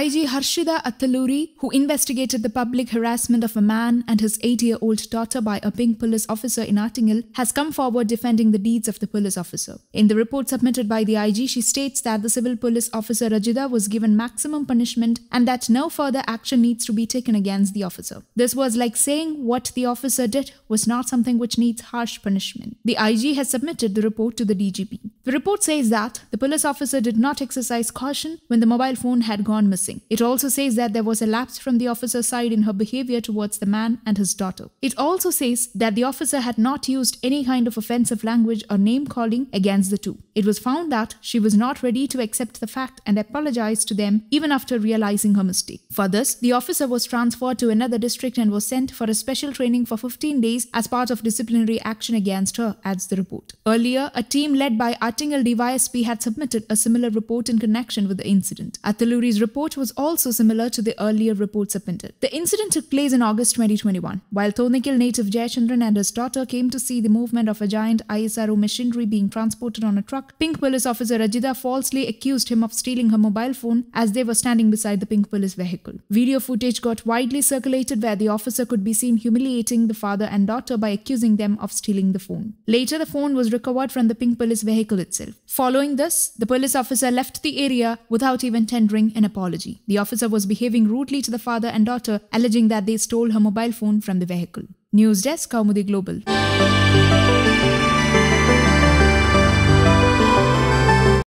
IG Harshida Attaluri, who investigated the public harassment of a man and his 8 year old daughter by a pink police officer in Artingil, has come forward defending the deeds of the police officer. In the report submitted by the IG, she states that the civil police officer Rajida was given maximum punishment and that no further action needs to be taken against the officer. This was like saying what the officer did was not something which needs harsh punishment. The IG has submitted the report to the DGP. The report says that the police officer did not exercise caution when the mobile phone had gone missing. It also says that there was a lapse from the officer's side in her behavior towards the man and his daughter. It also says that the officer had not used any kind of offensive language or name calling against the two. It was found that she was not ready to accept the fact and apologise to them even after realizing her mistake. For this, the officer was transferred to another district and was sent for a special training for 15 days as part of disciplinary action against her, adds the report. Earlier, a team led by Nightingale DYSP had submitted a similar report in connection with the incident. Ataluri's report was also similar to the earlier report submitted. The incident took place in August 2021, while Thonikil native Jayachandran and his daughter came to see the movement of a giant ISRO machinery being transported on a truck. Pink police officer Rajida falsely accused him of stealing her mobile phone as they were standing beside the pink police vehicle. Video footage got widely circulated where the officer could be seen humiliating the father and daughter by accusing them of stealing the phone. Later, the phone was recovered from the pink police vehicle itself. Following this, the police officer left the area without even tendering an apology. The officer was behaving rudely to the father and daughter, alleging that they stole her mobile phone from the vehicle. News Desk, Kaumudi Global.